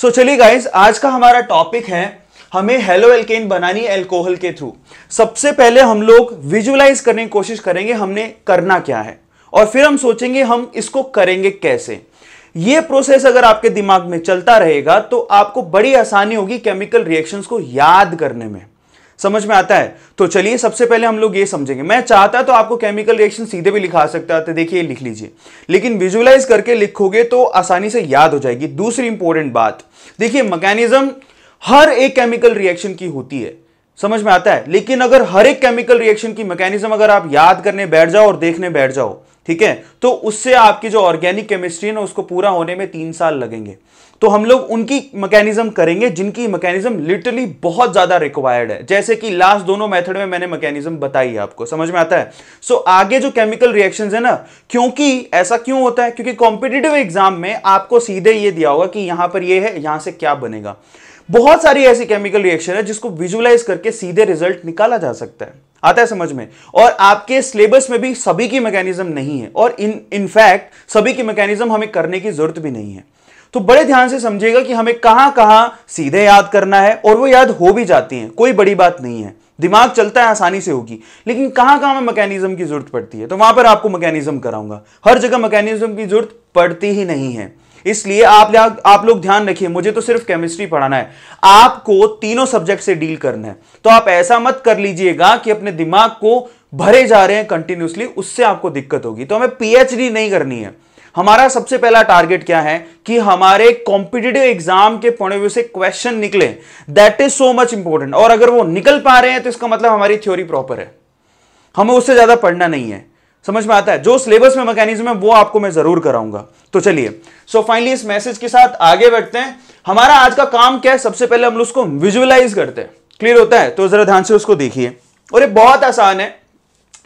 सो चलिए गाइज आज का हमारा टॉपिक है हमें हेलो एल्केन बनानी एल्कोहल के थ्रू सबसे पहले हम लोग विजुअलाइज करने की कोशिश करेंगे हमने करना क्या है और फिर हम सोचेंगे हम इसको करेंगे कैसे ये प्रोसेस अगर आपके दिमाग में चलता रहेगा तो आपको बड़ी आसानी होगी केमिकल रिएक्शंस को याद करने में समझ में आता है तो चलिए सबसे पहले हम लोग ये समझेंगे मैं चाहता तो आपको केमिकल रिएक्शन सीधे भी लिखा सकता था देखिए लिख लीजिए लेकिन विजुअलाइज करके लिखोगे तो आसानी से याद हो जाएगी दूसरी इंपॉर्टेंट बात देखिए मैकेनिज्म हर एक केमिकल रिएक्शन की होती है समझ में आता है लेकिन अगर हर एक केमिकल रिएक्शन की मैकेनिज्म अगर आप याद करने बैठ जाओ और देखने बैठ जाओ ठीक है तो उससे आपकी जो ऑर्गेनिक केमिस्ट्री है ना उसको पूरा होने में तीन साल लगेंगे तो हम लोग उनकी मैकेनिज्म करेंगे जिनकी मैकेनिज्म लिटरली बहुत ज्यादा रिक्वायर्ड है जैसे कि लास्ट दोनों मेथड में मैंने मैकेनिज्म बताई है आपको समझ में आता है सो so, आगे जो केमिकल रिएक्शन है ना क्योंकि ऐसा क्यों होता है क्योंकि कॉम्पिटेटिव एग्जाम में आपको सीधे ये दिया होगा कि यहां पर यह है यहां से क्या बनेगा बहुत सारी ऐसी केमिकल रिएक्शन है जिसको विजुअलाइज करके सीधे रिजल्ट निकाला जा सकता है आता है समझ में और आपके सिलेबस में भी सभी की मैकेनिज्म नहीं है और इन इनफैक्ट सभी की मैकेनिज्म हमें करने की जरूरत भी नहीं है तो बड़े ध्यान से समझेगा कि हमें कहां कहां सीधे याद करना है और वो याद हो भी जाती हैं कोई बड़ी बात नहीं है दिमाग चलता है आसानी से होगी लेकिन कहां कहां में मैकेनिज्म की जरूरत पड़ती है तो वहां पर आपको मैकेनिज्म कराऊंगा हर जगह मैकेनिज्म की जरूरत पड़ती ही नहीं है इसलिए आप आप लोग ध्यान रखिए मुझे तो सिर्फ केमिस्ट्री पढ़ाना है आपको तीनों सब्जेक्ट से डील करना है तो आप ऐसा मत कर लीजिएगा कि अपने दिमाग को भरे जा रहे हैं कंटिन्यूसली उससे आपको दिक्कत होगी तो हमें पीएचडी नहीं करनी है हमारा सबसे पहला टारगेट क्या है कि हमारे कॉम्पिटेटिव एग्जाम के पॉइंट ऑफ व्यू से क्वेश्चन निकले that is so much important और अगर वो निकल पा रहे हैं तो इसका मतलब हमारी थ्योरी प्रॉपर है हमें उससे ज्यादा पढ़ना नहीं है समझ में आता है जो सिलेबस में मैकेनिज्म है वो आपको मैं जरूर कराऊंगा तो चलिए सो फाइनली इस मैसेज के साथ आगे बढ़ते हैं हमारा आज का काम क्या है सबसे पहले हम उसको विजुअलाइज करते हैं क्लियर होता है तो जरा ध्यान से उसको देखिए और ये बहुत आसान है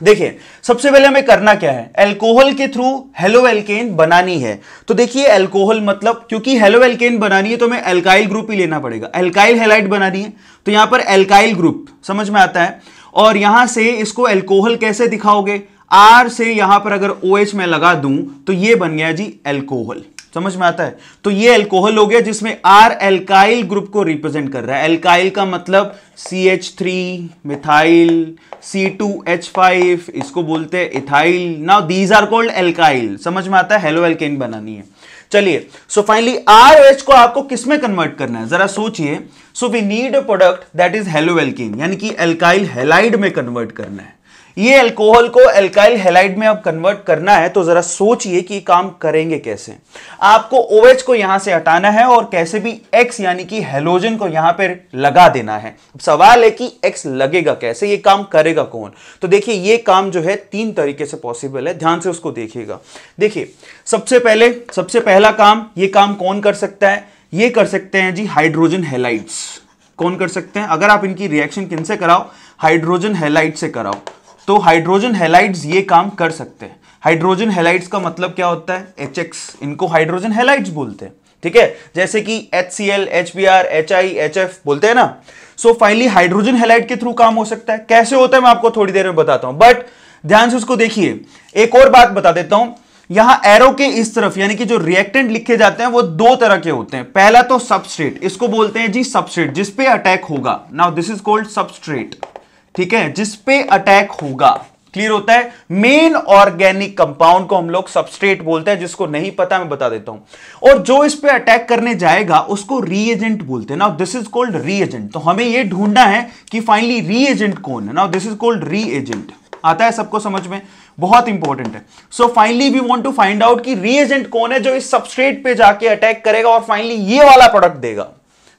देखिए सबसे पहले हमें करना क्या है एल्कोहल के थ्रू हेलो एल्केन बनानी है तो देखिए एल्कोहल मतलब क्योंकि हेलो एल्केन बनानी है तो हमें एल्काइल ग्रुप ही लेना पड़ेगा एल्काइल हेलाइट बनानी है तो यहां पर एल्काइल ग्रुप समझ में आता है और यहां से इसको एल्कोहल कैसे दिखाओगे आर से यहां पर अगर ओ OH में लगा दूं तो ये बन गया जी एल्कोहल समझ में आता है तो ये एल्कोहल हो गया जिसमें आर एल्काइल ग्रुप को रिप्रेजेंट कर रहा है एल्काइल का मतलब C H three methyl C two H five इसको बोलते हैं ethyl now these are called alkyl समझ में आता है हेलो एल्केन बनानी है चलिए सो फाइनली आर एच को आपको किसमें कन्वर्ट करना है जरा सोचिए so we need a product that is haloalkane यानी कि एल्काइल हेलाइड में कन्वर्ट करना है ये अल्कोहल को एल्काइल हेलाइड में अब कन्वर्ट करना है तो जरा सोचिए कि काम करेंगे कैसे आपको OH को यहां से हटाना है और कैसे भी एक्स यानी कि हेलोजन को यहां पर लगा देना है सवाल है कि एक्स लगेगा कैसे ये काम करेगा कौन तो देखिए ये काम जो है तीन तरीके से पॉसिबल है ध्यान से उसको देखिएगा देखिए सबसे पहले सबसे पहला काम ये काम कौन कर सकता है ये कर सकते हैं जी हाइड्रोजन हेलाइट्स कौन कर सकते हैं अगर आप इनकी रिएक्शन किनसे कराओ हाइड्रोजन हेलाइट से कराओ तो हाइड्रोजन हेलाइड्स ये काम कर सकते हैं हाइड्रोजन हेलाइड्स का मतलब क्या होता है एच इनको हाइड्रोजन हेलाइड्स बोलते हैं ठीक है जैसे कि H C L H B R H I H F बोलते हैं ना सो फाइनली हाइड्रोजन हेलाइट के थ्रू काम हो सकता है कैसे होता है मैं आपको थोड़ी देर में बताता हूं बट ध्यान से उसको देखिए एक और बात बता देता हूं यहां एरो के इस तरफ यानी कि जो रिएक्टेंट लिखे जाते हैं वो दो तरह के होते हैं पहला तो सबस्ट्रेट इसको बोलते हैं जी सबस्ट्रेट जिसपे अटैक होगा now this is called substrate ठीक है जिसपे अटैक होगा क्लियर होता है मेन ऑर्गेनिक कंपाउंड को हम लोग सबस्ट्रेट बोलते हैं जिसको नहीं पता मैं बता देता हूं और जो इस पे अटैक करने जाएगा उसको रीएजेंट बोलते हैं now this is called reagent तो हमें ये ढूंढना है कि फाइनली रीएजेंट कौन है now this is called reagent आता है सबको समझ में बहुत इंपॉर्टेंट है so finally we want to find out कि रीएजेंट कौन है जो इस सबस्ट्रेट पे जाके अटैक करेगा और फाइनली ये वाला प्रोडक्ट देगा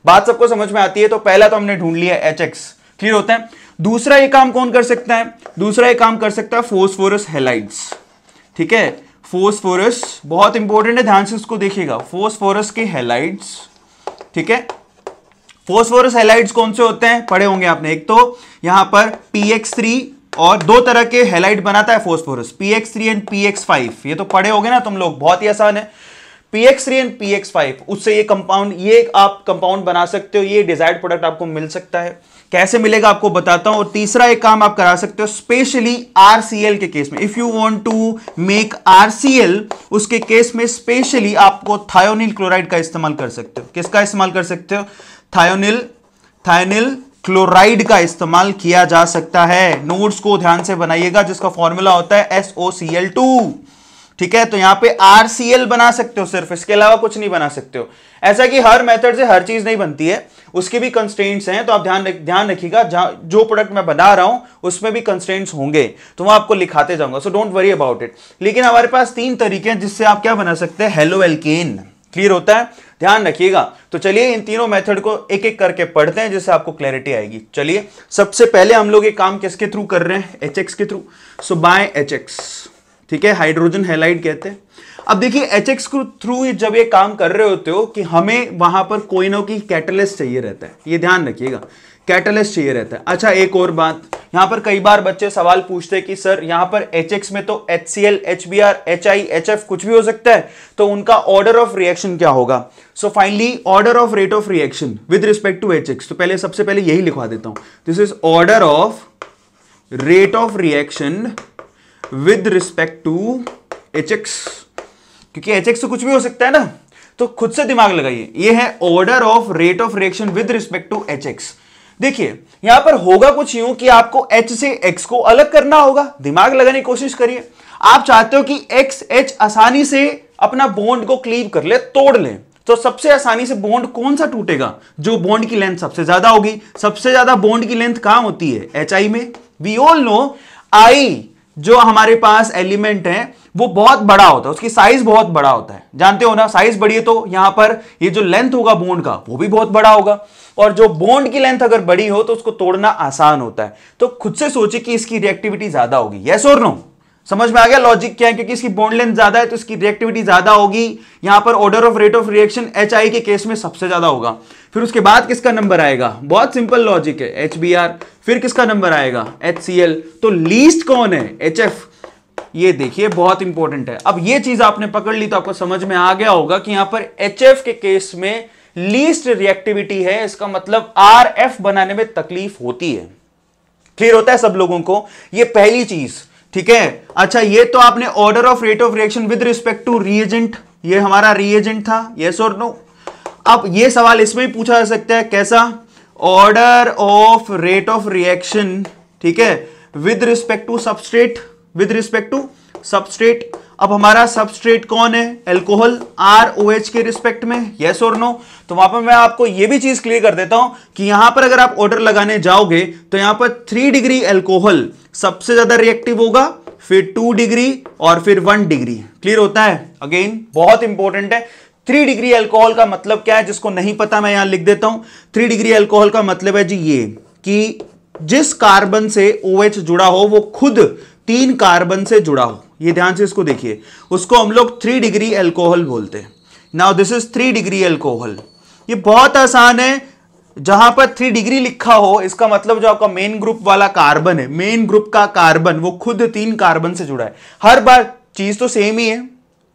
बात सबको समझ में आती है तो पहला तो हमने ढूंढ लिया एच एक्स क्लियर होता है दूसरा ये काम कौन कर सकता है दूसरा ये काम कर सकता है फोस्फोरस हेलाइड्स ठीक है फोस्फोरस बहुत इंपॉर्टेंट है ध्यान से इसको देखिएगा फोस्फोरस के हेलाइड्स ठीक है फोस्फोरस हेलाइड्स कौन से होते हैं पढ़े होंगे आपने एक तो यहां पर थ्री और दो तरह के हेलाइट बनाता है फोस्फोरस थ्री एंड फाइव ये तो पढ़े होंगे ना तुम लोग बहुत ही आसान है PX3 एंड PX5 उससे ये कंपाउंड ये आप कंपाउंड बना सकते हो ये डिजायर्ड प्रोडक्ट आपको मिल सकता है कैसे मिलेगा आपको बताता हूं और तीसरा एक काम आप करा सकते हो स्पेशली आरसीएल के केस में if you want to make RCL उसके केस में स्पेशली आपको थायोनिल क्लोराइड का इस्तेमाल कर सकते हो किसका इस्तेमाल कर सकते हो थायोनिल थायोनिल क्लोराइड का इस्तेमाल किया जा सकता है नोट्स को ध्यान से बनाइएगा जिसका फॉर्मूला होता है एल टू ठीक है तो यहां पे एल बना सकते हो सिर्फ इसके अलावा कुछ नहीं बना सकते हो ऐसा कि हर मेथड से हर चीज नहीं बनती है उसके भी कंस्टेंट्स हैं तो आप ध्यान ध्यान रखिएगा जो प्रोडक्ट मैं बना रहा हूं उसमें भी कंस्टेंट्स होंगे तो मैं आपको लिखाते जाऊंगा so don't worry about it लेकिन हमारे पास तीन तरीके हैं जिससे आप क्या बना सकते हैं हेलो एल्केन क्लियर होता है ध्यान रखिएगा तो चलिए इन तीनों मेथड को एक एक करके पढ़ते हैं जिससे आपको क्लैरिटी आएगी चलिए सबसे पहले हम लोग ये काम किसके थ्रू कर रहे हैं एच के थ्रू सो बाय एच ठीक है हाइड्रोजन हेलाइड कहते हैं अब देखिए एच एक्स थ्रू जब ये काम कर रहे होते हो कि हमें वहां पर कोई ना कोई कैटलिस्ट चाहिए रहता है ये ध्यान रखिएगा कैटलिस्ट चाहिए रहता है अच्छा एक और बात यहां पर कई बार बच्चे सवाल पूछते हैं कि सर यहां पर एच एक्स में तो H C L H B R H I H F कुछ भी हो सकता है तो उनका ऑर्डर ऑफ रिएक्शन क्या होगा so finally order of rate of reaction with respect to H X तो पहले सबसे पहले यही लिखवा देता हूं this is order of rate of reaction with respect to H X क्योंकि एच एक्स तो कुछ भी हो सकता है ना तो खुद से दिमाग लगाइए ये है order of rate of reaction with respect to H X देखिए यहां पर होगा कुछ यूं कि आपको एच से एक्स को अलग करना होगा दिमाग लगाने की कोशिश करिए आप चाहते हो कि एक्स एच आसानी से अपना बॉन्ड को क्लीव कर ले तोड़ ले तो सबसे आसानी से बॉन्ड कौन सा टूटेगा जो बॉन्ड की लेंथ सबसे ज्यादा होगी सबसे ज्यादा बॉन्ड की लेंथ कहां होती है एच आई में वी ऑल नो आई जो हमारे पास एलिमेंट है वो बहुत बड़ा होता है उसकी साइज बहुत बड़ा होता है जानते हो ना साइज बड़ी है तो यहां पर ये जो लेंथ होगा बोन्ड का वो भी बहुत बड़ा होगा और जो बोन्ड की लेंथ अगर बड़ी हो तो उसको तोड़ना आसान होता है तो खुद से सोचे कि इसकी रिएक्टिविटी ज्यादा होगी यस और नो समझ में आ गया लॉजिक क्या है क्योंकि इसकी बॉन्ड लेंथ ज्यादा है तो इसकी रिएक्टिविटी ज्यादा होगी यहां पर order of rate of reaction H I के केस में सबसे ज्यादा होगा फिर उसके बाद किसका नंबर आएगा बहुत सिंपल लॉजिक है एच बी आर फिर किसका नंबर आएगा एच सी एल तो लीस्ट कौन है एच एफ ये देखिए बहुत इंपॉर्टेंट है अब ये चीज आपने पकड़ ली तो आपको समझ में आ गया होगा कि यहां पर एच एफ के केस में लीस्ट रिएक्टिविटी है इसका मतलब आर एफ बनाने में तकलीफ होती है क्लियर होता है सब लोगों को ये पहली चीज ठीक है अच्छा ये तो आपने order of rate of reaction with respect to reagent ये हमारा रिएजेंट था यस और नो अब ये सवाल इसमें भी पूछा जा सकता है कैसा order of rate of reaction ठीक है with respect to substrate with respect to substrate अब हमारा सबस्ट्रेट कौन है एल्कोहल आर ओ एच के रिस्पेक्ट में यस और नो तो वहां पर मैं आपको यह भी चीज क्लियर कर देता हूं कि यहां पर अगर आप ऑर्डर लगाने जाओगे तो यहां पर थ्री डिग्री एल्कोहल सबसे ज्यादा रिएक्टिव होगा फिर टू डिग्री और फिर वन डिग्री क्लियर होता है अगेन बहुत इंपॉर्टेंट है थ्री डिग्री एल्कोहल का मतलब क्या है जिसको नहीं पता मैं यहां लिख देता हूं थ्री डिग्री एल्कोहल का मतलब है जी ये कि जिस कार्बन से ओ OH जुड़ा हो वो खुद तीन कार्बन से जुड़ा हो ये ध्यान से इसको देखिए उसको हम लोग थ्री डिग्री एल्कोहल बोलते हैं now this is three degree alcohol ये बहुत आसान है जहां पर थ्री डिग्री लिखा हो इसका मतलब जो आपका मेन ग्रुप वाला कार्बन है मेन ग्रुप का कार्बन वो खुद तीन कार्बन से जुड़ा है हर बार चीज तो सेम ही है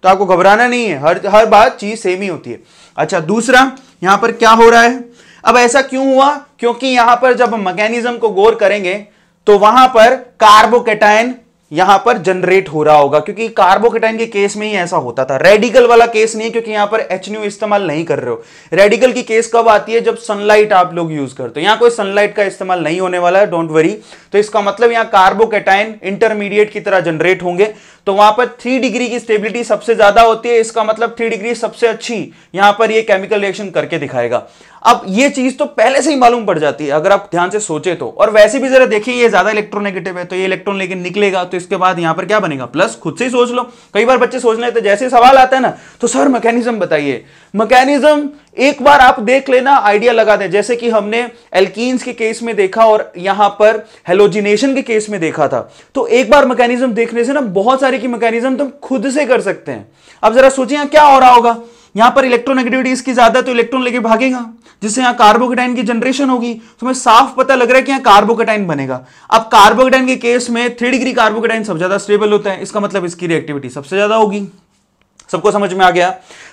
तो आपको घबराना नहीं है हर हर बार चीज सेम ही होती है अच्छा दूसरा यहां पर क्या हो रहा है अब ऐसा क्यों हुआ क्योंकि यहां पर जब मैकेनिज्म को गौर करेंगे तो वहां पर कार्बोकेटाइन यहां पर जनरेट हो रहा होगा क्योंकि कार्बोकेटाइन के केस में ही ऐसा होता था रेडिकल वाला केस नहीं है क्योंकि यहां पर एच न्यू इस्तेमाल नहीं कर रहे हो रेडिकल की केस कब आती है जब सनलाइट आप लोग यूज करते हो यहां कोई सनलाइट का इस्तेमाल नहीं होने वाला है डोंट वरी तो इसका मतलब यहां कार्बोकेटाइन इंटरमीडिएट की तरह जनरेट होंगे तो वहां पर थ्री डिग्री की स्टेबिलिटी सबसे ज्यादा होती है इसका मतलब थ्री डिग्री सबसे अच्छी यहां पर यह केमिकल रिएक्शन करके दिखाएगा अब ये चीज तो पहले से ही मालूम पड़ जाती है अगर आप ध्यान से सोचे तो और वैसे भी जरा देखिए ये ज्यादा इलेक्ट्रोनेगेटिव है तो ये इलेक्ट्रॉन लेके निकलेगा तो इसके बाद यहां पर क्या बनेगा प्लस खुद से ही सोच लो कई बार बच्चे सोच लेते जैसे सवाल आता है ना तो सर मैकेनिज्म बताइए मैकेनिज्म एक बार आप देख लेना आइडिया लगा दें जैसे कि हमने एल्किस के केस में देखा और यहां पर हेलोजिनेशन के केस में देखा था तो एक बार मैकेनिज्म देखने से ना बहुत सारी की मैकेनिज्म तुम खुद से कर सकते हैं अब जरा सोचिए क्या हो रहा होगा यहां पर इलेक्ट्रोनेगेटिविटी इसकी ज्यादा तो इलेक्ट्रॉन लेके भागेगा जिससे यहाँ कार्बोकेटाइन की जनरेशन होगी तो मैं साफ पता लग रहा है कि यहाँ कार्बोकेटाइन बनेगा अब कार्बोकेटाइन के केस में थ्री डिग्री कार्बोकेटाइन सबसे ज्यादा स्टेबल होता है इसका मतलब इसकी रिएक्टिविटी सबसे ज्यादा होगी सबको समझ में आ गया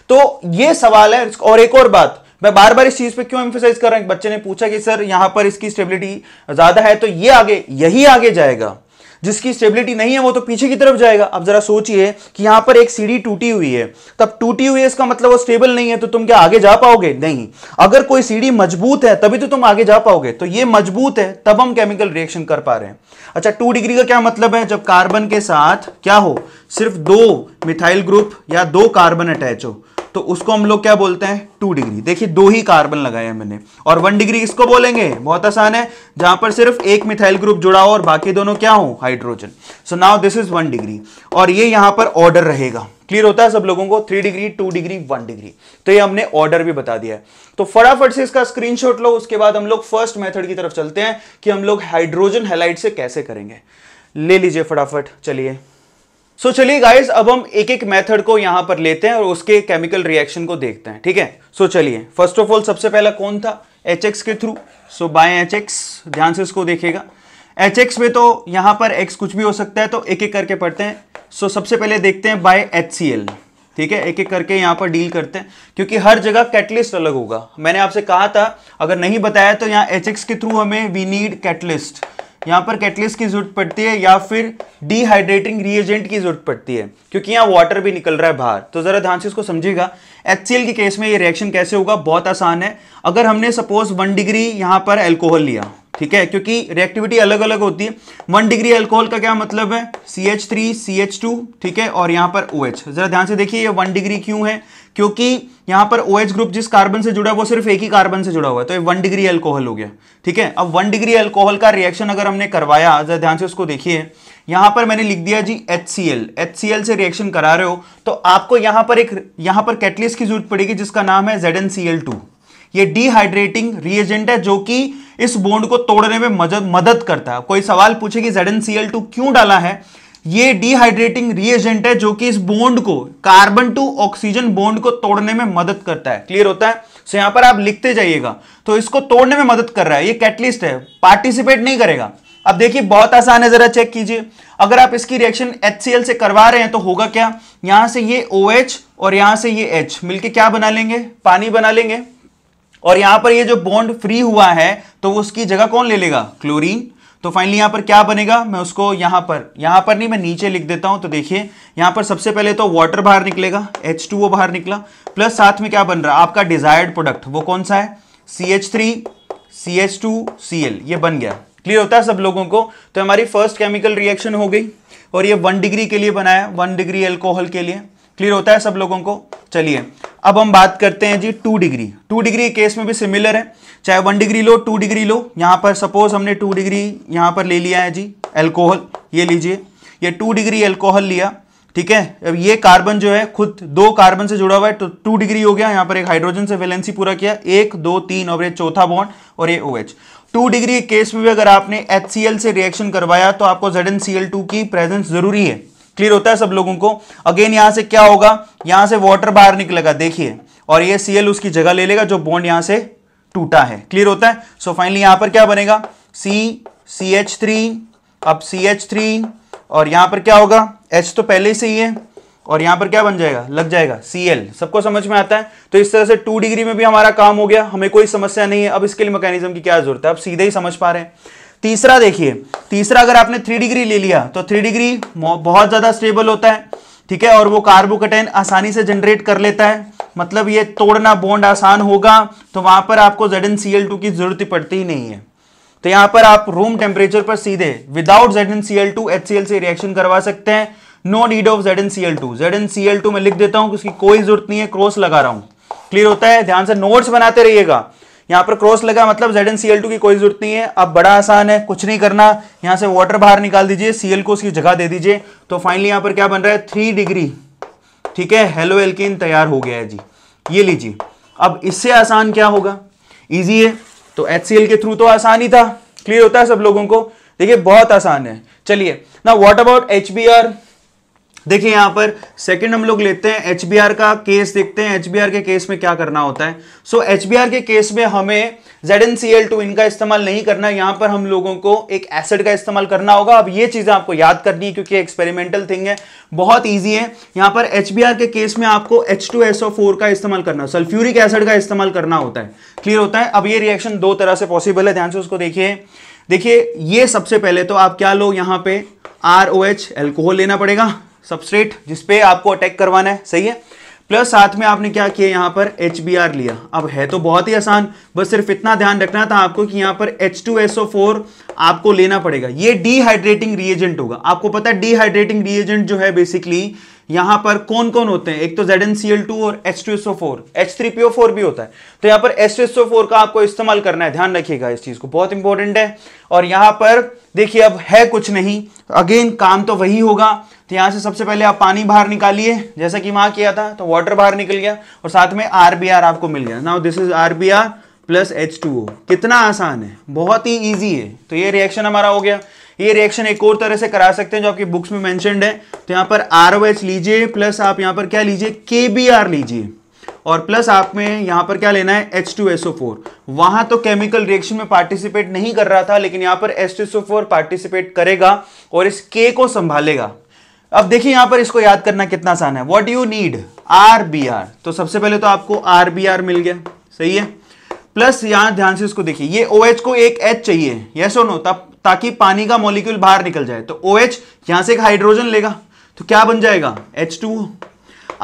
तो ये सवाल है और एक और बात मैं बार बार इस चीज पे क्यों एम्फोसाइज कर रहा हूं बच्चे ने पूछा कि सर यहां पर इसकी स्टेबिलिटी ज्यादा है तो ये आगे यही आगे जाएगा जिसकी स्टेबिलिटी नहीं है वो तो पीछे की तरफ जाएगा अब जरा सोचिए कि यहां पर एक सीढ़ी टूटी हुई है तब टूटी हुई है इसका मतलब वो स्टेबल नहीं है तो तुम क्या आगे जा पाओगे नहीं अगर कोई सीढ़ी मजबूत है तभी तो तुम आगे जा पाओगे तो ये मजबूत है तब हम केमिकल रिएक्शन कर पा रहे हैं अच्छा टू डिग्री का क्या मतलब है जब कार्बन के साथ क्या हो सिर्फ दो मिथाइल ग्रुप या दो कार्बन अटैच हो तो उसको हम लोग क्या बोलते हैं टू डिग्री देखिए दो ही कार्बन लगाए हैं मैंने और वन डिग्री इसको बोलेंगे बहुत आसान है जहां पर सिर्फ एक मिथाइल ग्रुप जुड़ा हो और बाकी दोनों क्या हो hydrogen so now this is one degree और ये यहां पर ऑर्डर रहेगा क्लियर होता है सब लोगों को three degree two degree one degree तो ये हमने ऑर्डर भी बता दिया है तो फटाफट से इसका स्क्रीनशॉट लो उसके बाद हम लोग फर्स्ट मेथड की तरफ चलते हैं कि हम लोग हाइड्रोजन हेलाइट से कैसे करेंगे ले लीजिए फटाफट चलिए सो so, चलिए गाइस अब हम एक एक मेथड को यहां पर लेते हैं और उसके केमिकल रिएक्शन को देखते हैं ठीक है सो so, चलिए फर्स्ट ऑफ ऑल सबसे पहला कौन था एच के थ्रू सो बाय एच ध्यान से इसको देखेगा एच में तो यहां पर एक्स कुछ भी हो सकता है तो एक एक करके पढ़ते हैं सो so, सबसे पहले देखते हैं बाय एच ठीक है एक एक करके यहाँ पर डील करते हैं क्योंकि हर जगह कैटलिस्ट अलग होगा मैंने आपसे कहा था अगर नहीं बताया तो यहाँ एच के थ्रू हमें वी नीड कैटलिस्ट यहाँ पर कैटलिस्ट की जरूरत पड़ती है या फिर डिहाइड्रेटिंग रिएजेंट की जरूरत पड़ती है क्योंकि यहाँ वाटर भी निकल रहा है बाहर तो ज़रा ध्यान से इसको समझिएगा एच के केस में ये रिएक्शन कैसे होगा बहुत आसान है अगर हमने सपोज वन डिग्री यहां पर एल्कोहल लिया ठीक है क्योंकि रिएक्टिविटी अलग अलग होती है वन डिग्री एल्कोहल का क्या मतलब है C H three C H two ठीक है और यहाँ पर ओ OH. एच जरा ध्यान से देखिए ये वन डिग्री क्यों है क्योंकि यहां पर ओ OH ग्रुप जिस कार्बन से जुड़ा है वो सिर्फ एक ही कार्बन से जुड़ा हुआ है तो ये वन डिग्री एल्कोहल हो गया ठीक है अब वन डिग्री एल्कोहल का रिएक्शन अगर हमने करवाया जरा ध्यान से उसको देखिए यहां पर मैंने लिख दिया जी H C L H C L से रिएक्शन करा रहे हो तो आपको यहां पर एक यहां पर कैटलिस्ट की जरूरत पड़ेगी जिसका नाम है Z N C L two ये डिहाइड्रेटिंग रिएजेंट है जो कि इस बोन्ड को तोड़ने में मदद मदद करता है कोई सवाल पूछे कि Z N C L two क्यों डाला है ये डिहाइड्रेटिंग रिएजेंट है जो कि इस बॉन्ड को कार्बन टू ऑक्सीजन बॉन्ड को तोड़ने में मदद करता है क्लियर होता है सो यहां पर आप लिखते जाइएगा तो इसको तोड़ने में मदद कर रहा है ये कैटलिस्ट है पार्टिसिपेट नहीं करेगा अब देखिए बहुत आसान है जरा चेक कीजिए अगर आप इसकी रिएक्शन HCl से करवा रहे हैं तो होगा क्या यहां से ये OH और यहां से ये H मिलके क्या बना लेंगे पानी बना लेंगे और यहां पर ये जो बॉन्ड फ्री हुआ है तो उसकी जगह कौन ले लेगा क्लोरीन तो फाइनली यहां पर क्या बनेगा मैं उसको यहां पर यहां पर नहीं मैं नीचे लिख देता हूं तो देखिए यहां पर सबसे पहले तो वाटर बाहर निकलेगा एच टू बाहर निकला प्लस साथ में क्या बन रहा आपका डिजायर्ड प्रोडक्ट वो कौन सा है C H three C H two C L ये बन गया क्लियर होता है सब लोगों को तो हमारी फर्स्ट केमिकल रिएक्शन हो गई और ये वन डिग्री के लिए बनाया वन डिग्री एल्कोहल के लिए क्लियर होता है सब लोगों को चलिए अब हम बात करते हैं जी two degree two degree case में भी सिमिलर है चाहे वन डिग्री लो टू डिग्री लो यहाँ पर सपोज हमने टू डिग्री यहाँ पर ले लिया है जी एल्कोहल ये लीजिए ये टू डिग्री एल्कोहल लिया ठीक है अब ये कार्बन जो है खुद दो कार्बन से जुड़ा हुआ है तो टू डिग्री हो गया यहाँ पर एक हाइड्रोजन से वैलेंसी पूरा किया एक दो तीन और ये चौथा बॉन्ड और ये O H two degree case में भी अगर आपने एच से रिएक्शन करवाया तो आपको जेड की प्रेजेंस जरूरी है क्लियर होता है सब लोगों को अगेन यहां से क्या होगा यहां से वाटर बाहर निकलेगा देखिए और ये सीएल उसकी जगह ले लेगा जो बॉन्ड यहां से टूटा है क्लियर होता है सो फाइनली यहां पर क्या बनेगा सी सी एच थ्री अब सी एच थ्री और यहां पर क्या होगा एच तो पहले से ही है और यहां पर क्या बन जाएगा लग जाएगा सी एल सबको समझ में आता है तो इस तरह से टू डिग्री में भी हमारा काम हो गया हमें कोई समस्या नहीं है अब इसके लिए मैकेनिज्म की क्या जरूरत है आप सीधे ही समझ पा रहे हैं तीसरा देखिए तीसरा अगर आपने थ्री डिग्री ले लिया तो थ्री डिग्री बहुत ज़्यादा स्टेबल होता है ठीक है और वो कार्बोकटेन आसानी से जनरेट कर लेता है मतलब ये तोड़ना बॉन्ड आसान होगा तो वहां पर आपको Z N C L two की जरूरत पड़ती ही नहीं है तो यहां पर आप रूम टेम्परेचर पर सीधे without Z N C L two H C L से रिएक्शन करवा सकते हैं no need of Z N C L two Z N C L two मैं लिख देता हूं उसकी कोई जरूरत नहीं है क्रॉस लगा रहा हूं क्लियर होता है ध्यान से नोट्स बनाते रहिएगा यहां पर क्रॉस लगा मतलब जेड एन सी की कोई जरूरत नहीं है अब बड़ा आसान है कुछ नहीं करना यहां से वाटर बाहर निकाल दीजिए सीएल को उसकी जगह दे दीजिए तो फाइनली यहां पर क्या बन रहा है थ्री डिग्री ठीक है हेलो एल्किन तैयार हो गया है जी ये लीजिए अब इससे आसान क्या होगा ईजी है तो एच के थ्रू तो आसान ही था क्लियर होता है सब लोगों को देखिए बहुत आसान है चलिए ना वॉट अबाउट एच देखिए यहां पर सेकंड हम लोग लेते हैं एच का केस देखते हैं एच के केस में क्या करना होता है सो so, एच के केस में हमें जेड टू इनका इस्तेमाल नहीं करना यहां पर हम लोगों को एक एसिड का इस्तेमाल करना होगा अब ये चीज़ें आपको याद करनी है क्योंकि एक्सपेरिमेंटल थिंग है बहुत ईजी है यहां पर एच के केस में आपको एच का इस्तेमाल करना सल्फ्यूरिक एसिड का इस्तेमाल करना होता है क्लियर होता है अब ये रिएक्शन दो तरह से पॉसिबल है ध्यान से उसको देखिए देखिए ये सबसे पहले तो आप क्या लो यहां पर आर ओ एल्कोहल लेना पड़ेगा सबस्ट्रेट जिसपे आपको अटैक करवाना है सही है प्लस साथ में आपने क्या किया यहाँ पर एच लिया अब है तो बहुत ही आसान बस सिर्फ इतना ध्यान रखना था आपको कि यहाँ पर H2SO4 आपको लेना पड़ेगा ये डिहाइड्रेटिंग रिएजेंट होगा आपको पता है डिहाइड्रेटिंग रिएजेंट जो है बेसिकली यहां पर कौन कौन होते हैं एक तो ZnCl2 और H2SO4 H3PO4 भी होता है तो यहां पर H2SO4 का आपको इस्तेमाल करना है ध्यान रखिएगा इस चीज को बहुत इंपॉर्टेंट है और यहां पर देखिए अब है कुछ नहीं अगेन काम तो वही होगा तो यहां से सबसे पहले आप पानी बाहर निकालिए जैसा कि वहां किया था तो वाटर बाहर निकल गया और साथ में आरबीआर आपको मिल गया now this is RBR plus H two O कितना आसान है बहुत ही ईजी है तो ये रिएक्शन हमारा हो गया ये रिएक्शन एक और तरह से करा सकते हैं जो आपकी बुक्स में मैंशनड है तो यहां पर आर लीजिए प्लस आप यहां पर क्या लीजिए के लीजिए और प्लस आप में यहां पर क्या लेना है एच टू एस फोर वहां तो केमिकल रिएक्शन में पार्टिसिपेट नहीं कर रहा था लेकिन यहां पर H two S four participate करेगा और इस के को संभालेगा अब देखिए यहां पर इसको याद करना कितना आसान है what you need R B R तो सबसे पहले तो आपको आर बी आर मिल गया सही है प्लस यहां ध्यान से इसको देखिए ये ओ OH एच को एक एच चाहिए यस और नो तब ताकि पानी का मॉलिक्यूल बाहर निकल जाए तो ओ OH यहां से एक हाइड्रोजन लेगा तो क्या बन जाएगा एच टू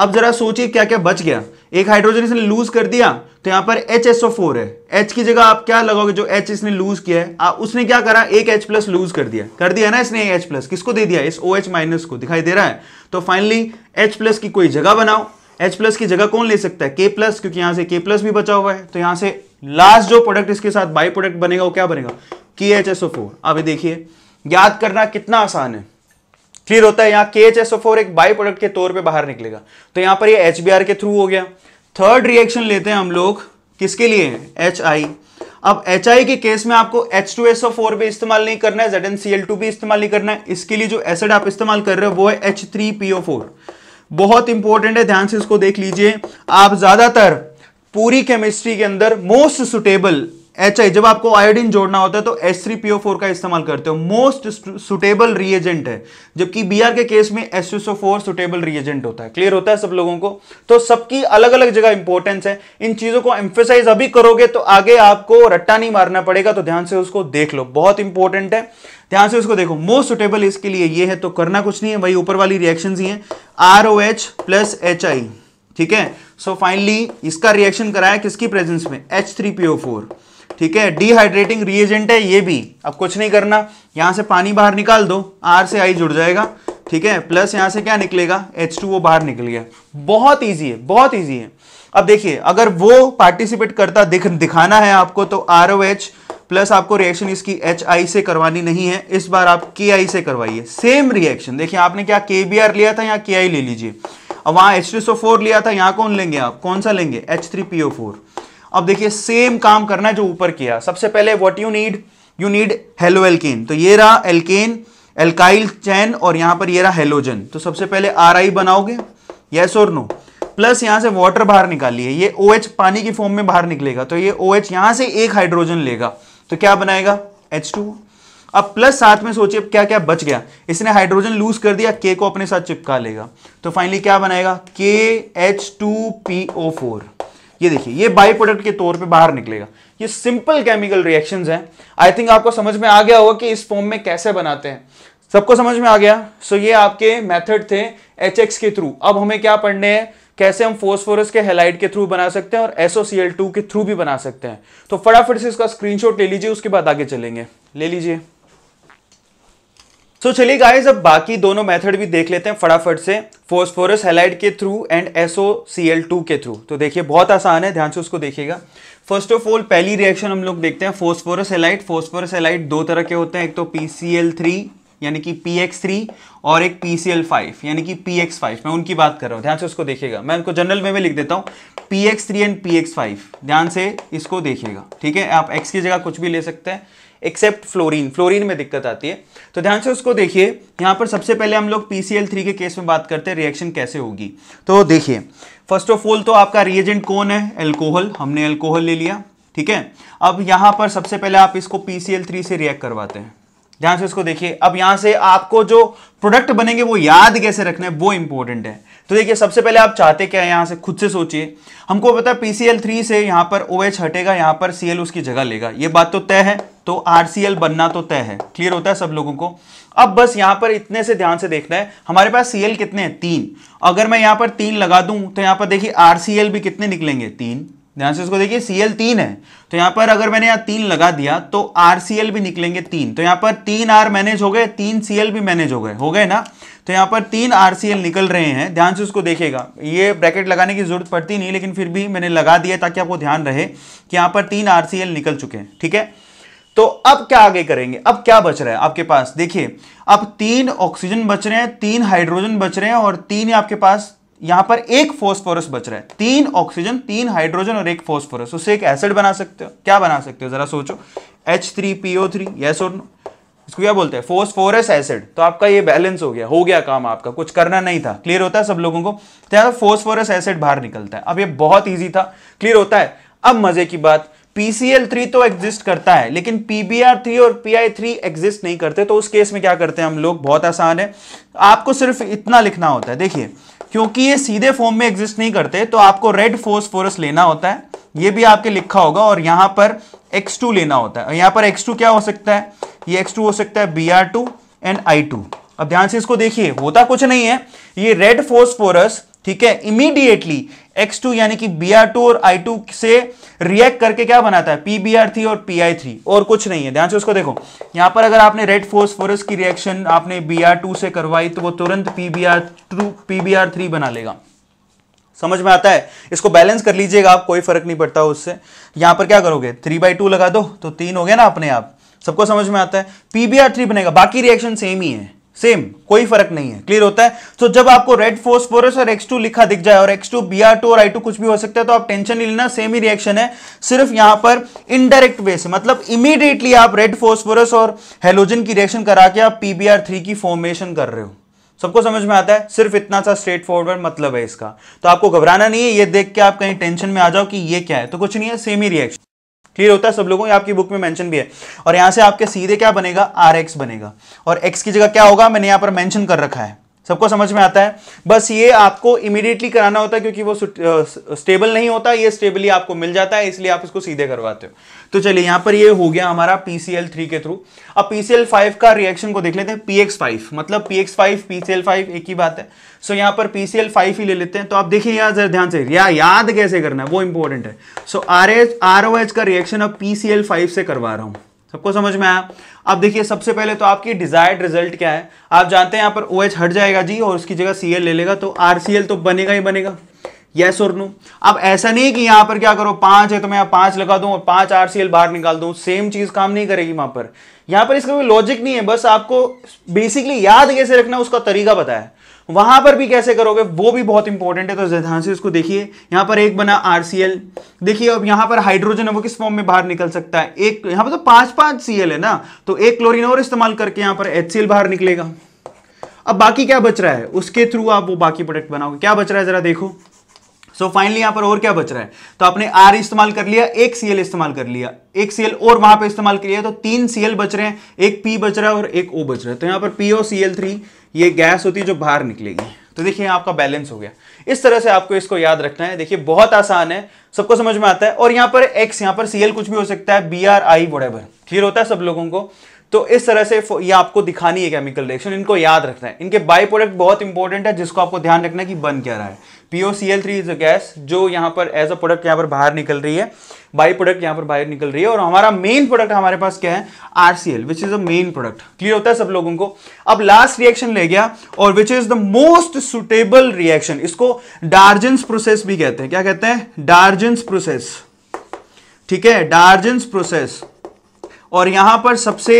अब जरा सोचिए क्या क्या बच गया एक हाइड्रोजन इसने लूज कर दिया तो यहां पर एच एस ओ फोर है एच की जगह आप क्या लगाओगे जो एच इसने लूज किया है आ, उसने क्या करा एक एच प्लस लूज कर दिया कर दिया ना इसने एच प्लस किसको दे दिया इस ओ OH एच माइनस को दिखाई दे रहा है तो फाइनली एच प्लस की कोई जगह बनाओ एच प्लस की जगह कौन ले सकता है के प्लस क्योंकि यहां से के प्लस भी बचा हुआ है तो यहां से लास्ट जो प्रोडक्ट इसके साथ बाई प्रोडक्ट बनेगा वो क्या बनेगा के एच एस ओ फोर अभी देखिए याद करना कितना आसान है क्लियर होता है यहाँ के एच एस ओ फोर एक बाई प्रोडक्ट के तौर पे बाहर निकलेगा तो यहां पर ये एच बी आर के थ्रू हो गया थर्ड रिएक्शन लेते हैं हम लोग किसके लिए एच आई अब एच आई के केस में आपको H two S O four भी इस्तेमाल नहीं करना है Z N C L two भी इस्तेमाल नहीं करना है इसके लिए जो एसिड आप इस्तेमाल कर रहे हो वो है H three P O four बहुत इंपॉर्टेंट है ध्यान से इसको देख लीजिए आप ज्यादातर पूरी केमिस्ट्री के अंदर मोस्ट सुटेबल एच जब आपको आयोडीन जोड़ना होता है तो एस का इस्तेमाल करते हो मोस्ट सुटेबल रिएजेंट है जबकि बी के केस में एस सुटेबल रिएजेंट होता है क्लियर होता है सब लोगों को तो सबकी अलग अलग जगह इंपॉर्टेंस है इन चीजों को एम्फेसाइज अभी करोगे तो आगे आपको रट्टा नहीं मारना पड़ेगा तो ध्यान से उसको देख लो बहुत इंपॉर्टेंट है ध्यान से उसको देखो मोस्ट सुटेबल इसके लिए ये है तो करना कुछ नहीं है वही ऊपर वाली रिएक्शन ही है R O H plus H I ठीक है सो फाइनली इसका रिएक्शन कराया किसकी प्रेजेंस में एच थ्री पीओ फोर ठीक है डिहाइड्रेटिंग रिएजेंट है ये भी अब कुछ नहीं करना यहां से पानी बाहर निकाल दो आर से आई जुड़ जाएगा ठीक है प्लस यहां से क्या निकलेगा एच टू वो बाहर निकल गया बहुत ईजी है बहुत ईजी है अब देखिए अगर वो पार्टिसिपेट करता दिख दिखाना है आपको तो आर ओ एच प्लस आपको रिएक्शन इसकी एच आई से करवानी नहीं है इस बार आप के आई से करवाइए सेम रिएक्शन देखिए आपने क्या के बी आर लिया था यहाँ के आई ले लीजिए अब वहां एच टू सो फोर लिया था यहां कौन लेंगे आप कौन सा लेंगे H three P O four अब देखिए सेम काम करना है जो ऊपर किया सबसे पहले what you need you need haloalkane तो ये रहा एल्केन एल्काइल चैन और यहां पर ये रहा हेलोजन तो सबसे पहले आर आई बनाओगे यस और नो प्लस यहां से वाटर बाहर निकालिए ये ओ OH पानी की फॉर्म में बाहर निकलेगा तो ये ओ OH यहां से एक हाइड्रोजन लेगा तो क्या बनाएगा एच टू अब प्लस साथ में सोचिए क्या क्या बच गया इसने हाइड्रोजन लूज कर दिया के को अपने साथ चिपका लेगा तो फाइनली क्या बनाएगा के H two P O four ये देखिए ये बाई प्रोडक्ट के तौर पे बाहर निकलेगा ये सिंपल केमिकल रिएक्शंस हैं आई थिंक आपको समझ में आ गया होगा कि इस फॉर्म में कैसे बनाते हैं सबको समझ में आ गया सो so, ये आपके मेथड थे एच के थ्रू अब हमें क्या पढ़ने हैं कैसे हम फोस्फोरस के हेलाइट के थ्रू बना सकते हैं और एसओसीएल के थ्रू भी बना सकते हैं तो फटाफट से इसका स्क्रीनशॉट ले लीजिए उसके बाद आगे चलेंगे ले लीजिए सो चलिए गाइस अब बाकी दोनों मेथड भी देख लेते हैं फटाफट से फोस्फोरस हेलाइड के थ्रू एंड टू के थ्रू तो देखिए बहुत आसान है ध्यान से उसको देखिएगा फर्स्ट ऑफ ऑल पहली रिएक्शन हम लोग देखते हैं फोस्फोरस हेलाइड फोस्फोरस हेलाइड दो तरह के होते हैं एक तो PCl3 यानी कि PX3 और एक PCl5 यानी कि PX5 मैं उनकी बात कर रहा हूँ ध्यान से उसको देखिएगा मैं उनको जनरल में भी लिख देता हूँ PX3 एंड PX5 ध्यान से इसको देखिएगा ठीक है आप X की जगह कुछ भी ले सकते हैं एक्सेप्ट फ्लोरीन फ्लोरीन में दिक्कत आती है तो ध्यान से उसको देखिए यहाँ पर सबसे पहले हम लोग पी के केस में बात करते हैं रिएक्शन कैसे होगी तो देखिए फर्स्ट ऑफ ऑल तो आपका रिएजेंट कौन है एल्कोहल हमने एल्कोहल ले लिया ठीक है अब यहाँ पर सबसे पहले आप इसको पी से रिएक्ट करवाते हैं ध्यान से इसको देखिए अब यहां से आपको जो प्रोडक्ट बनेंगे वो याद कैसे रखना है वो इंपॉर्टेंट है तो देखिए सबसे पहले आप चाहते क्या है यहां से खुद से सोचिए हमको पता है पीसीएल थ्री से यहाँ पर ओ OH हटेगा यहाँ पर सीएल उसकी जगह लेगा ये बात तो तय है तो आरसीएल बनना तो तय है क्लियर होता है सब लोगों को अब बस यहाँ पर इतने से ध्यान से देखना है हमारे पास सीएल कितने हैं तीन अगर मैं यहाँ पर तीन लगा दूं तो यहां पर देखिए आरसीएल भी कितने निकलेंगे तीन ध्यान से इसको देखिए सीएल तीन है तो यहां पर अगर मैंने यहाँ तीन लगा दिया तो आरसीएल भी निकलेंगे तीन तो यहाँ पर तीन आर मैनेज हो गए तीन सीएल भी मैनेज हो गए हो गए ना तो यहाँ पर तीन आर निकल रहे हैं ध्यान से उसको देखेगा ये ब्रैकेट लगाने की जरूरत पड़ती नहीं लेकिन फिर भी मैंने लगा दिया ताकि आपको ध्यान रहे कि यहाँ पर तीन आर निकल चुके हैं ठीक है तो अब क्या आगे करेंगे अब क्या बच रहा है आपके पास देखिए अब तीन ऑक्सीजन बच रहे हैं तीन हाइड्रोजन बच रहे हैं और तीन आपके पास यहां पर एक फॉस्फोरस बच रहा है तीन ऑक्सीजन तीन हाइड्रोजन और एक फॉस्फोरस उससे एक एसिड बना सकते हो क्या बना सकते हो जरा सोचो H three PO three yes और नो इसको क्या बोलते हैं फोस्फोरस एसिड तो आपका ये बैलेंस हो गया हो गया काम आपका कुछ करना नहीं था क्लियर होता है सब लोगों को तो फोस्फोरस एसिड बाहर निकलता है अब ये बहुत ईजी था क्लियर होता है अब मजे की बात पीसीएल थ्री तो एग्जिस्ट करता है लेकिन पीबीआर थ्री और आई थ्री एग्जिस्ट नहीं करते तो उस केस में क्या करते हैं हम लोग बहुत आसान है आपको सिर्फ इतना लिखना होता है देखिए क्योंकि ये सीधे फॉर्म में एग्जिस्ट नहीं करते तो आपको रेड फोर्स लेना होता है ये भी आपके लिखा होगा और यहां पर x2 लेना होता है यहां पर x2 क्या हो सकता है ये x2 हो सकता है Br2 एंड I2 अब ध्यान से इसको देखिए होता कुछ नहीं है ये रेड फोस्फोरस ठीक है इमीडिएटली X2 यानी कि Br2 और I2 से रिएक्ट करके क्या बनाता है PBr3 और PI3 और कुछ नहीं है ध्यान से उसको देखो यहां पर अगर आपने रेड फोस्फोरस की रिएक्शन आपने Br2 से करवाई तो वो तुरंत PBr2 PBr3 बना लेगा समझ में आता है इसको बैलेंस कर लीजिएगा आप कोई फर्क नहीं पड़ता उससे यहां पर क्या करोगे थ्री बाई टू लगा दो तो तीन हो गया ना अपने आप सबको समझ में आता है पीबीआर थ्री बनेगा बाकी रिएक्शन सेम ही है सेम कोई फर्क नहीं है क्लियर होता है तो जब आपको रेड फोस्फोरस और एक्स टू लिखा दिख जाए और आर टू और टू कुछ भी हो सकता है तो आप टेंशन नहीं लेना सेम ही रिएक्शन है सिर्फ यहां पर इनडायरेक्ट वे से मतलब इमीडिएटली आप रेड फोस्फोरस और हेलोजन की रिएक्शन करा के आप पीबीआर थ्री की फॉर्मेशन कर रहे हो सबको समझ में आता है सिर्फ इतना सा स्ट्रेट फॉरवर्ड मतलब है इसका तो आपको घबराना नहीं है ये देख के आप कहीं टेंशन में आ जाओ कि ये क्या है तो कुछ नहीं है सेम ही रिएक्शन क्लियर होता है सब लोगों आपकी बुक में मेंशन भी है और यहां से आपके सीधे क्या बनेगा आर बनेगा और एक्स की जगह क्या होगा मैंने यहां पर मैंशन कर रखा है सबको समझ में आता है बस ये आपको इमीडिएटली कराना होता है क्योंकि वो स्टेबल नहीं होता ये स्टेबली आपको मिल जाता है इसलिए आप इसको सीधे करवाते हो तो चलिए यहां पर ये हो गया हमारा पीसीएल थ्री के थ्रू अब पीसीएल फाइव का रिएक्शन को देख लेते हैं पीएक्स फाइव मतलब पीएक्स फाइव पीसीएल फाइव एक ही बात है सो यहां पर पीसीएल फाइव ही ले लेते हैं तो आप देखिए यहां जरा ध्यान से या याद कैसे करना है वो इंपॉर्टेंट है so R H R O H का रिएक्शन अब पीसीएल फाइव से करवा रहा हूं सबको समझ में आया अब देखिए सबसे पहले तो आपकी डिजायर्ड रिजल्ट क्या है आप जानते हैं यहाँ पर ओ OH हट जाएगा जी और उसकी जगह सी ले लेगा तो आर तो बनेगा ही बनेगा यस और नो अब ऐसा नहीं कि यहाँ पर क्या करो पांच है तो मैं यहाँ पांच लगा दूं और पांच आर बाहर निकाल दूँ सेम चीज काम नहीं करेगी वहां पर यहाँ पर इसका कोई लॉजिक नहीं है बस आपको बेसिकली याद कैसे रखना उसका तरीका बताया वहां पर भी कैसे करोगे वो भी बहुत इंपॉर्टेंट है तो ध्यान से उसको देखिए यहां पर एक बना आरसीएल देखिए अब यहां पर हाइड्रोजन है वो किस फॉर्म में बाहर निकल सकता है एक यहां पर तो पांच पांच सीएल है ना तो एक क्लोरिन और इस्तेमाल करके यहां पर एच बाहर निकलेगा अब बाकी क्या बच रहा है उसके थ्रू आप वो बाकी प्रोडक्ट बनाओगे क्या बच रहा है जरा देखो सो so, फाइनली यहां पर और क्या बच रहा है तो आपने आर इस्तेमाल कर लिया एक सीएल इस्तेमाल कर लिया एक सीएल और वहां पे इस्तेमाल लिया तो तीन सीएल बच रहे हैं एक पी बच रहा है और एक ओ बच रहा है तो यहां पर पीओ सीएल थ्री ये गैस होती है जो बाहर निकलेगी तो देखिए आपका बैलेंस हो गया इस तरह से आपको इसको याद रखना है देखिए बहुत आसान है सबको समझ में आता है और यहाँ पर एक्स यहां पर सीएल कुछ भी हो सकता है B R I whatever clear होता है सब लोगों को तो इस तरह से ये आपको दिखानी है केमिकल रिएक्शन इनको याद रखना है इनके बाई प्रोडक्ट बहुत इंपॉर्टेंट है जिसको आपको ध्यान रखना है कि बन क्या रहा है P C L three is a gas जो यहाँ पर एज अ प्रोडक्ट यहाँ पर बाहर निकल रही है बाई प्रोडक्ट यहाँ पर बाहर निकल रही है और हमारा मेन प्रोडक्ट हमारे पास क्या है R C L which is a main product clear होता है सब लोगों को अब लास्ट रिएक्शन ले गया और which is the most suitable reaction इसको डार्जेंस प्रोसेस भी कहते हैं क्या कहते हैं डार्जेंस प्रोसेस ठीक है डार्जेंस प्रोसेस और यहां पर सबसे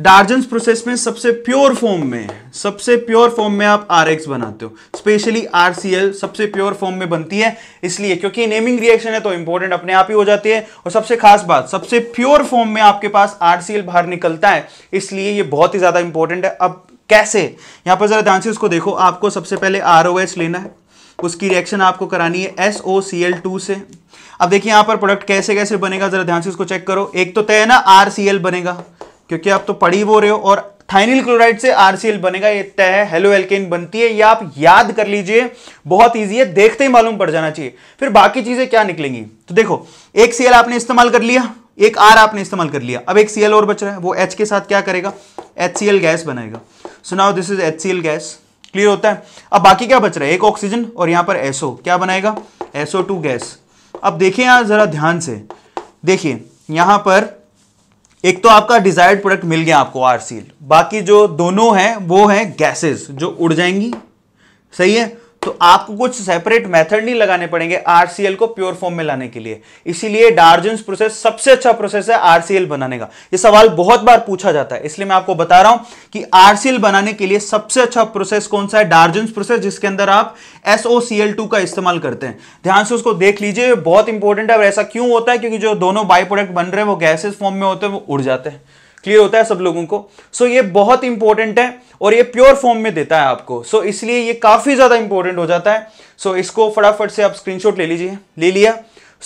डार्जेंस प्रोसेस में सबसे प्योर फॉर्म में सबसे प्योर फॉर्म में आप आर बनाते हो स्पेशली आर सबसे प्योर फॉर्म में बनती है इसलिए क्योंकि नेमिंग रिएक्शन है तो इंपॉर्टेंट अपने आप ही हो जाती है और सबसे खास बात सबसे प्योर फॉर्म में आपके पास आर बाहर निकलता है इसलिए ये बहुत ही ज्यादा इंपॉर्टेंट है अब कैसे यहां पर जरा ध्यान से उसको देखो आपको सबसे पहले आर लेना है उसकी रिएक्शन आपको करानी है S O C L two से अब देखिए यहां पर प्रोडक्ट कैसे कैसे बनेगा जरा ध्यान से उसको चेक करो एक तो तय है ना आर सी एल बनेगा क्योंकि आप तो पढ़ी बो रहे हो और थाइनिल क्लोराइड से आरसीएल बनेगा ये तय है हेलो एल्केन बनती है ये आप याद कर लीजिए बहुत ईजी है देखते ही मालूम पड़ जाना चाहिए फिर बाकी चीजें क्या निकलेंगी तो देखो एक सीएल आपने इस्तेमाल कर लिया एक आर आपने इस्तेमाल कर लिया अब एक सीएल और बच रहा है वो एच के साथ क्या करेगा एच गैस बनाएगा सुनाओ this is H gas clear होता है अब बाकी क्या बच रहा है एक ऑक्सीजन और यहां पर एसओ क्या बनाएगा एसओ गैस अब देखिए यहां जरा ध्यान से देखिए यहां पर एक तो आपका डिजायर्ड प्रोडक्ट मिल गया आपको आर बाकी जो दोनों हैं वो हैं गैसेस जो उड़ जाएंगी सही है तो आपको कुछ सेपरेट मेथड नहीं लगाने पड़ेंगे आरसीएल को प्योर फॉर्म में लाने के लिए इसीलिए डार्जेंस प्रोसेस सबसे अच्छा प्रोसेस है आरसीएल बनाने का ये सवाल बहुत बार पूछा जाता है इसलिए मैं आपको बता रहा हूं कि आरसीएल बनाने के लिए सबसे अच्छा प्रोसेस कौन सा है डार्जेंस प्रोसेस जिसके अंदर आप एसओसीएल का इस्तेमाल करते हैं ध्यान से उसको देख लीजिए बहुत इंपॉर्टेंट है ऐसा क्यों होता है क्योंकि जो दोनों बाई प्रोडक्ट बन रहे हैं वो गैसेज फॉर्म में होते हैं वो उड़ जाते हैं क्लियर होता है सब लोगों को सो so, ये बहुत इंपॉर्टेंट है और ये प्योर फॉर्म में देता है आपको सो so, इसलिए ये काफ़ी ज़्यादा इंपॉर्टेंट हो जाता है सो so, इसको फटाफट से आप स्क्रीनशॉट ले लीजिए ले लिया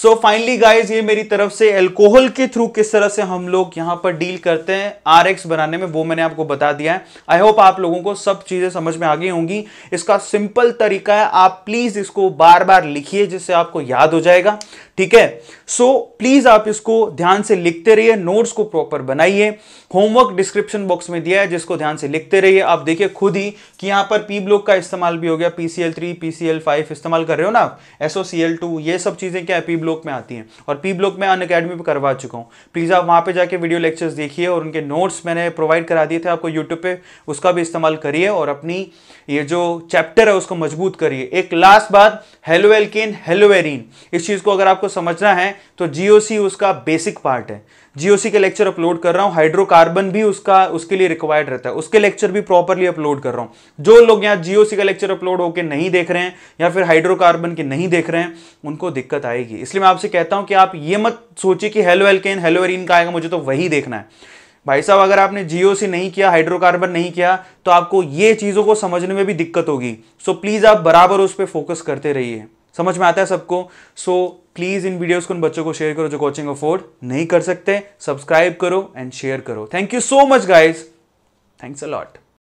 सो फाइनली गाइज ये मेरी तरफ से एल्कोहल के थ्रू किस तरह से हम लोग यहाँ पर डील करते हैं आर एक्स बनाने में वो मैंने आपको बता दिया है आई होप आप लोगों को सब चीज़ें समझ में आ गई होंगी इसका सिंपल तरीका है आप प्लीज़ इसको बार बार लिखिए जिससे आपको याद हो जाएगा ठीक है सो प्लीज आप इसको ध्यान से लिखते रहिए नोट्स को प्रॉपर बनाइए होमवर्क डिस्क्रिप्शन बॉक्स में दिया है जिसको ध्यान से लिखते रहिए आप देखिए खुद ही कि यहां पर पी ब्लॉक का इस्तेमाल भी हो गया पीसीएल थ्री पीसीएल फाइव इस्तेमाल कर रहे हो ना आप एसओसीएल टू ये सब चीजें क्या है पी ब्लॉक में आती हैं और पी ब्लॉक में अन अकेडमी पर करवा चुका हूं प्लीज आप वहां पर जाके वीडियो लेक्चर्स देखिए और उनके नोट्स मैंने प्रोवाइड करा दिए थे आपको यूट्यूब पर उसका भी इस्तेमाल करिए और अपनी ये जो चैप्टर है उसको मजबूत करिए एक लास्ट बात हेलोएलकिन हेलोवेरिन इस चीज को अगर आपको आपको समझना है तो जीओसी उसका बेसिक पार्ट है जीओसी के लेक्चर अपलोड कर रहा हूँ हाइड्रोकार्बन भी उसका उसके लिए रिक्वायर्ड रहता है उसके लेक्चर भी प्रॉपरली अपलोड कर रहा हूँ जो लोग यहाँ जीओसी का लेक्चर अपलोड होकर नहीं देख रहे हैं या फिर हाइड्रोकार्बन के नहीं देख रहे हैं उनको दिक्कत आएगी इसलिए मैं आपसे कहता हूँ कि आप ये मत सोचिए कि हेलो एल्केन हेलो एरिन का आएगा मुझे तो वही देखना है भाई साहब अगर आपने जियो से नहीं किया हाइड्रोकार्बन नहीं किया तो आपको ये चीज़ों को समझने में भी दिक्कत होगी सो so, प्लीज़ आप बराबर उस पर फोकस करते रहिए समझ में आता है सबको सो so, प्लीज़ इन वीडियोस को उन बच्चों को शेयर करो जो कोचिंग अफोर्ड नहीं कर सकते सब्सक्राइब करो एंड शेयर करो thank you so much guys thanks a lot